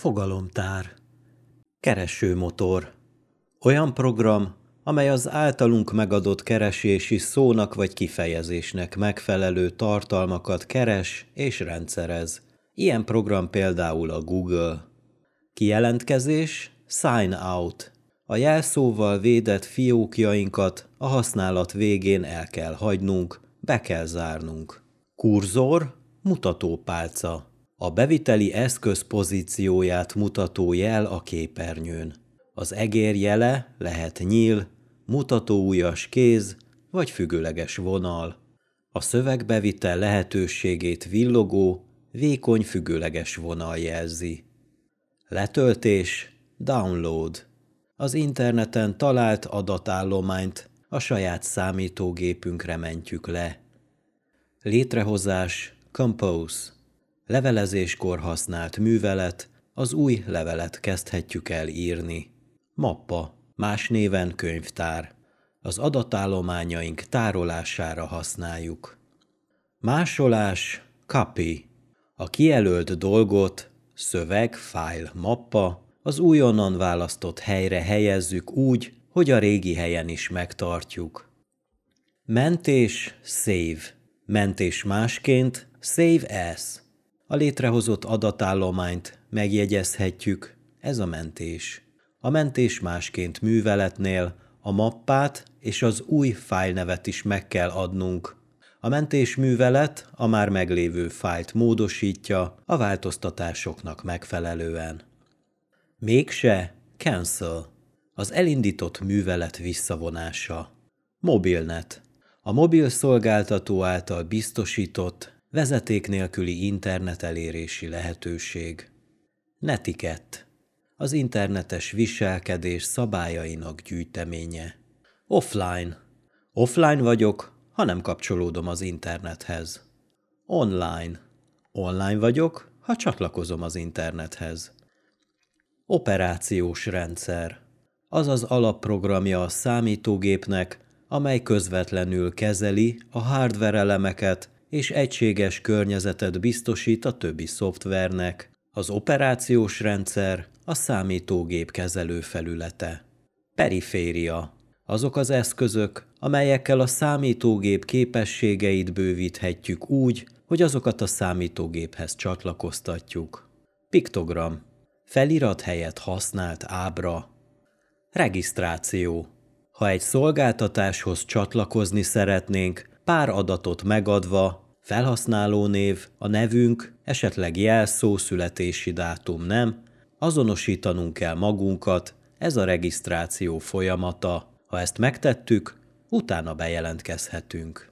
Fogalomtár. Keresőmotor. Olyan program, amely az általunk megadott keresési szónak vagy kifejezésnek megfelelő tartalmakat keres és rendszerez. Ilyen program például a Google. Kijelentkezés Sign out. A jelszóval védett fiókjainkat a használat végén el kell hagynunk, be kell zárnunk. Kurzor, mutatópálca. A beviteli eszköz pozícióját mutató jel a képernyőn. Az egér jele lehet nyíl, mutatóujjas kéz vagy függőleges vonal. A szövegbevitel lehetőségét villogó, vékony függőleges vonal jelzi. Letöltés, download. Az interneten talált adatállományt a saját számítógépünkre mentjük le. Létrehozás, compose levelezéskor használt művelet, az új levelet kezdhetjük el írni. Mappa, más néven könyvtár. Az adatállományaink tárolására használjuk. Másolás, copy. A kijelölt dolgot, szöveg, fájl, mappa, az újonnan választott helyre helyezzük úgy, hogy a régi helyen is megtartjuk. Mentés, save. Mentés másként, save as. A létrehozott adatállományt megjegyezhetjük, ez a mentés. A mentés másként műveletnél a mappát és az új fájlnevet is meg kell adnunk. A mentés művelet a már meglévő fájlt módosítja a változtatásoknak megfelelően. Mégse cancel, az elindított művelet visszavonása. Mobilnet, a mobil szolgáltató által biztosított vezeték nélküli internet elérési lehetőség. Netikett. Az internetes viselkedés szabályainak gyűjteménye. Offline. Offline vagyok, ha nem kapcsolódom az internethez. Online. Online vagyok, ha csatlakozom az internethez. Operációs rendszer. Az az alapprogramja a számítógépnek, amely közvetlenül kezeli a hardware elemeket és egységes környezetet biztosít a többi szoftvernek, az operációs rendszer, a számítógép kezelő felülete. Periféria azok az eszközök, amelyekkel a számítógép képességeit bővíthetjük úgy, hogy azokat a számítógéphez csatlakoztatjuk. Piktogram. Felirat helyett használt ábra. Regisztráció. Ha egy szolgáltatáshoz csatlakozni szeretnénk, pár adatot megadva, felhasználónév, a nevünk, esetleg jelszó, születési dátum nem, azonosítanunk kell magunkat, ez a regisztráció folyamata. Ha ezt megtettük, utána bejelentkezhetünk.